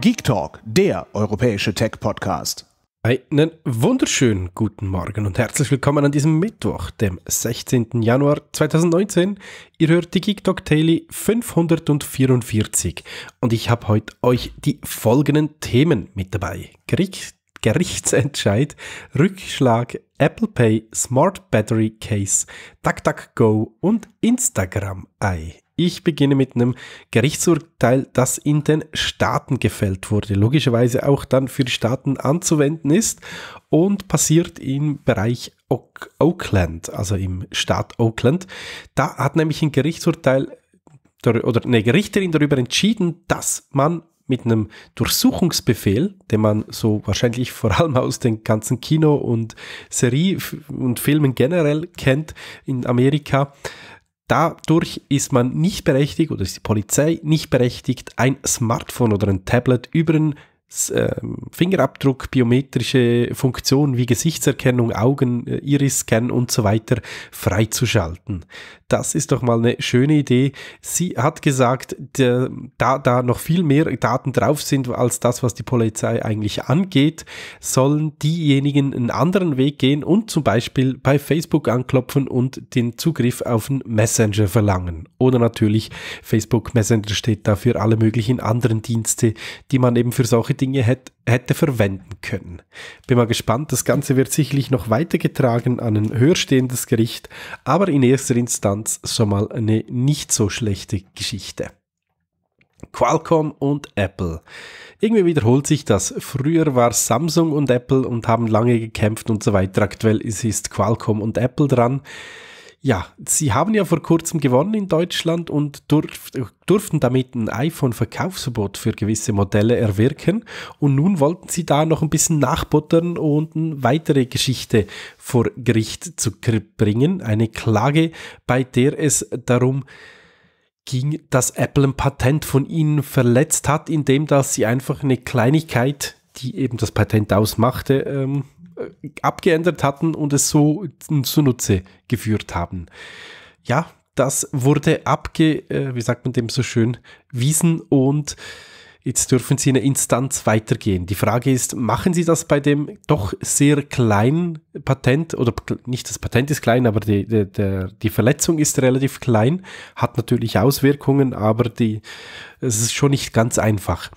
Geek Talk, der europäische Tech-Podcast. Einen wunderschönen guten Morgen und herzlich willkommen an diesem Mittwoch, dem 16. Januar 2019. Ihr hört die Geek Talk Daily 544 und ich habe heute euch die folgenden Themen mit dabei. Gericht, Gerichtsentscheid, Rückschlag, Apple Pay, Smart Battery Case, DuckDuckGo und Instagram Eye. Ich beginne mit einem Gerichtsurteil, das in den Staaten gefällt wurde, logischerweise auch dann für die Staaten anzuwenden ist und passiert im Bereich Oakland, also im Staat Oakland. Da hat nämlich ein Gerichtsurteil oder eine Gerichterin darüber entschieden, dass man mit einem Durchsuchungsbefehl, den man so wahrscheinlich vor allem aus den ganzen Kino- und Serie- und Filmen generell kennt in Amerika, Dadurch ist man nicht berechtigt oder ist die Polizei nicht berechtigt, ein Smartphone oder ein Tablet über den ähm, Fingerabdruck, biometrische Funktionen wie Gesichtserkennung, Augen, äh, Iris-Scan und so weiter freizuschalten. Das ist doch mal eine schöne Idee. Sie hat gesagt, da, da noch viel mehr Daten drauf sind als das, was die Polizei eigentlich angeht, sollen diejenigen einen anderen Weg gehen und zum Beispiel bei Facebook anklopfen und den Zugriff auf einen Messenger verlangen. Oder natürlich Facebook Messenger steht da für alle möglichen anderen Dienste, die man eben für solche Dinge Dinge hätte, hätte verwenden können. Bin mal gespannt, das Ganze wird sicherlich noch weitergetragen an ein höherstehendes Gericht, aber in erster Instanz schon mal eine nicht so schlechte Geschichte. Qualcomm und Apple. Irgendwie wiederholt sich das. Früher war Samsung und Apple und haben lange gekämpft und so weiter. Aktuell ist Qualcomm und Apple dran. Ja, sie haben ja vor kurzem gewonnen in Deutschland und durf, durften damit ein iPhone-Verkaufsverbot für gewisse Modelle erwirken. Und nun wollten sie da noch ein bisschen nachbuttern und eine weitere Geschichte vor Gericht zu bringen. Eine Klage, bei der es darum ging, dass Apple ein Patent von ihnen verletzt hat, indem dass sie einfach eine Kleinigkeit, die eben das Patent ausmachte, ähm, äh, abgeändert hatten und es so zunutze geführt haben. Ja, das wurde abge, äh, wie sagt man dem so schön, wiesen und jetzt dürfen Sie eine Instanz weitergehen. Die Frage ist, machen Sie das bei dem doch sehr kleinen Patent oder nicht das Patent ist klein, aber die, die, der, die Verletzung ist relativ klein, hat natürlich Auswirkungen, aber die, es ist schon nicht ganz einfach.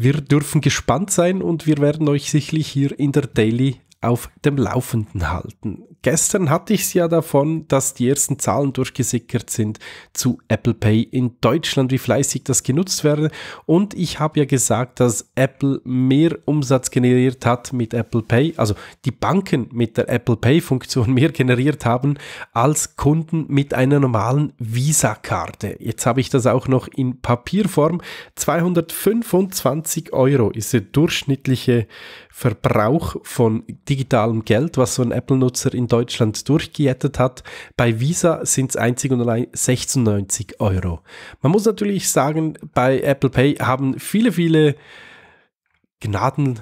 Wir dürfen gespannt sein und wir werden euch sicherlich hier in der Daily auf dem Laufenden halten. Gestern hatte ich es ja davon, dass die ersten Zahlen durchgesickert sind zu Apple Pay in Deutschland, wie fleißig das genutzt werde. Und ich habe ja gesagt, dass Apple mehr Umsatz generiert hat mit Apple Pay, also die Banken mit der Apple Pay-Funktion mehr generiert haben als Kunden mit einer normalen Visa-Karte. Jetzt habe ich das auch noch in Papierform. 225 Euro ist der durchschnittliche Verbrauch von digitalem Geld, was so ein Apple-Nutzer in Deutschland durchgejettet hat. Bei Visa sind es einzig und allein 96 Euro. Man muss natürlich sagen, bei Apple Pay haben viele, viele Gnaden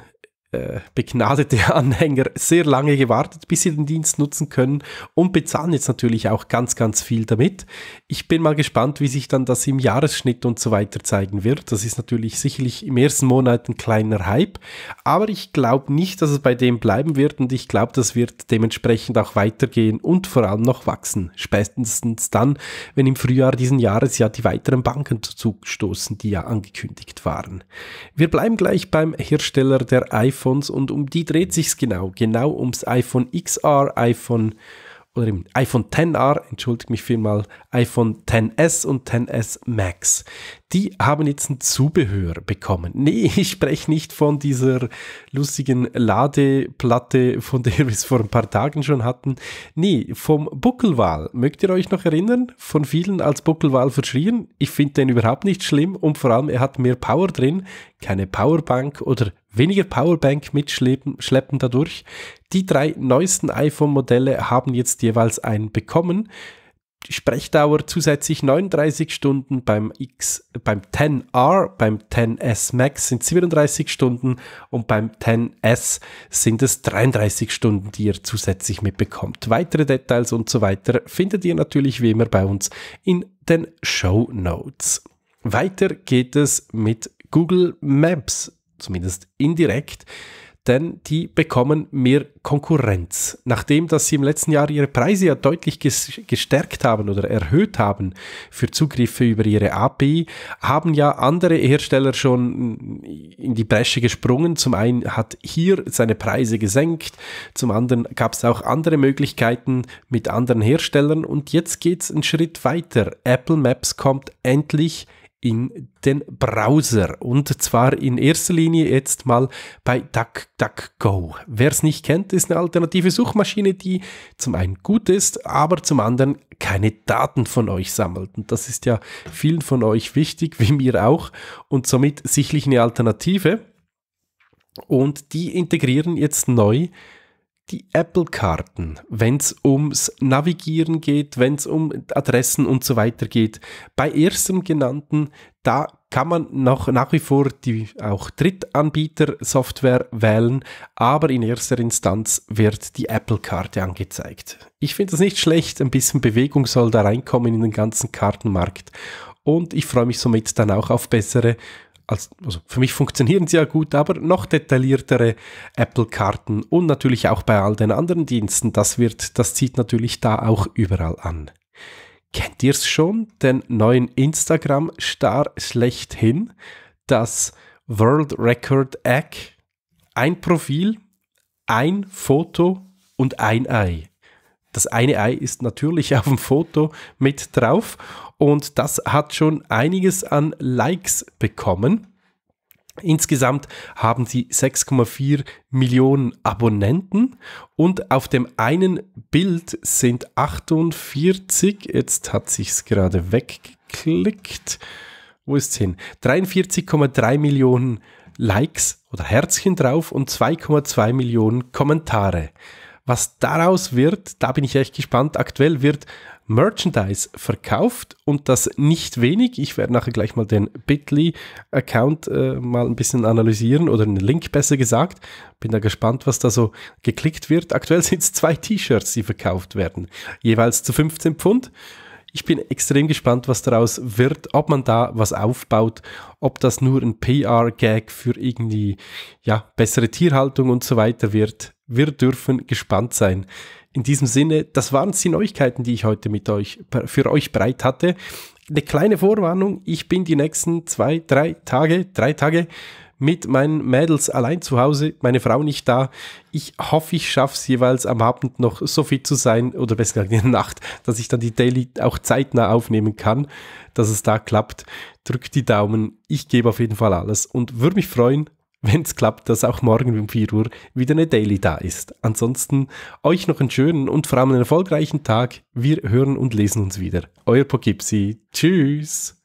äh, begnadete Anhänger sehr lange gewartet, bis sie den Dienst nutzen können und bezahlen jetzt natürlich auch ganz, ganz viel damit. Ich bin mal gespannt, wie sich dann das im Jahresschnitt und so weiter zeigen wird. Das ist natürlich sicherlich im ersten Monat ein kleiner Hype, aber ich glaube nicht, dass es bei dem bleiben wird und ich glaube, das wird dementsprechend auch weitergehen und vor allem noch wachsen. Spätestens dann, wenn im Frühjahr diesen Jahres ja die weiteren Banken zu die ja angekündigt waren. Wir bleiben gleich beim Hersteller der iPhone iPhones und um die dreht sich's genau. Genau ums iPhone XR, iPhone oder im iPhone XR, entschuldigt mich vielmal, iPhone XS und XS Max die haben jetzt ein Zubehör bekommen. Nee, ich spreche nicht von dieser lustigen Ladeplatte, von der wir es vor ein paar Tagen schon hatten. Nee, vom Buckelwal. Mögt ihr euch noch erinnern? Von vielen als Buckelwal verschrien. Ich finde den überhaupt nicht schlimm und vor allem, er hat mehr Power drin. Keine Powerbank oder weniger Powerbank mitschleppen dadurch. Die drei neuesten iPhone-Modelle haben jetzt jeweils einen bekommen die Sprechdauer zusätzlich 39 Stunden, beim X, beim 10R, beim 10S Max sind 37 Stunden und beim 10S sind es 33 Stunden, die ihr zusätzlich mitbekommt. Weitere Details und so weiter findet ihr natürlich wie immer bei uns in den Show Notes. Weiter geht es mit Google Maps, zumindest indirekt denn die bekommen mehr Konkurrenz. Nachdem, dass sie im letzten Jahr ihre Preise ja deutlich gestärkt haben oder erhöht haben für Zugriffe über ihre API, haben ja andere Hersteller schon in die Bresche gesprungen. Zum einen hat hier seine Preise gesenkt, zum anderen gab es auch andere Möglichkeiten mit anderen Herstellern und jetzt geht es einen Schritt weiter. Apple Maps kommt endlich in den Browser. Und zwar in erster Linie jetzt mal bei DuckDuckGo. Wer es nicht kennt, ist eine alternative Suchmaschine, die zum einen gut ist, aber zum anderen keine Daten von euch sammelt. Und das ist ja vielen von euch wichtig, wie mir auch, und somit sicherlich eine Alternative. Und die integrieren jetzt neu die Apple-Karten, wenn es ums Navigieren geht, wenn es um Adressen und so weiter geht. Bei erstem genannten, da kann man noch nach wie vor die auch Drittanbieter-Software wählen, aber in erster Instanz wird die Apple-Karte angezeigt. Ich finde das nicht schlecht, ein bisschen Bewegung soll da reinkommen in den ganzen Kartenmarkt und ich freue mich somit dann auch auf bessere als, also für mich funktionieren sie ja gut, aber noch detailliertere Apple-Karten und natürlich auch bei all den anderen Diensten. Das wird, das zieht natürlich da auch überall an. Kennt ihr es schon? Den neuen Instagram-Star schlechthin, das World Record Egg. Ein Profil, ein Foto und ein Ei. Das eine Ei ist natürlich auf dem Foto mit drauf und das hat schon einiges an Likes bekommen. Insgesamt haben sie 6,4 Millionen Abonnenten und auf dem einen Bild sind 48, jetzt hat sich es gerade weggeklickt. Wo ist es hin? 43,3 Millionen Likes oder Herzchen drauf und 2,2 Millionen Kommentare. Was daraus wird, da bin ich echt gespannt. Aktuell wird Merchandise verkauft und das nicht wenig. Ich werde nachher gleich mal den Bitly-Account äh, mal ein bisschen analysieren oder einen Link besser gesagt. Bin da gespannt, was da so geklickt wird. Aktuell sind es zwei T-Shirts, die verkauft werden, jeweils zu 15 Pfund. Ich bin extrem gespannt, was daraus wird, ob man da was aufbaut, ob das nur ein PR-Gag für irgendwie ja, bessere Tierhaltung und so weiter wird wir dürfen gespannt sein. In diesem Sinne, das waren die Neuigkeiten, die ich heute mit euch für euch bereit hatte. Eine kleine Vorwarnung, ich bin die nächsten zwei, drei Tage, drei Tage mit meinen Mädels allein zu Hause, meine Frau nicht da. Ich hoffe, ich schaffe es jeweils am Abend noch so fit zu sein oder besser gesagt in der Nacht, dass ich dann die Daily auch zeitnah aufnehmen kann, dass es da klappt. Drückt die Daumen, ich gebe auf jeden Fall alles und würde mich freuen, wenn es klappt, dass auch morgen um 4 Uhr wieder eine Daily da ist. Ansonsten euch noch einen schönen und vor allem einen erfolgreichen Tag. Wir hören und lesen uns wieder. Euer Pogipsi. Tschüss.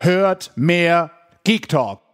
Hört mehr Geek Talk.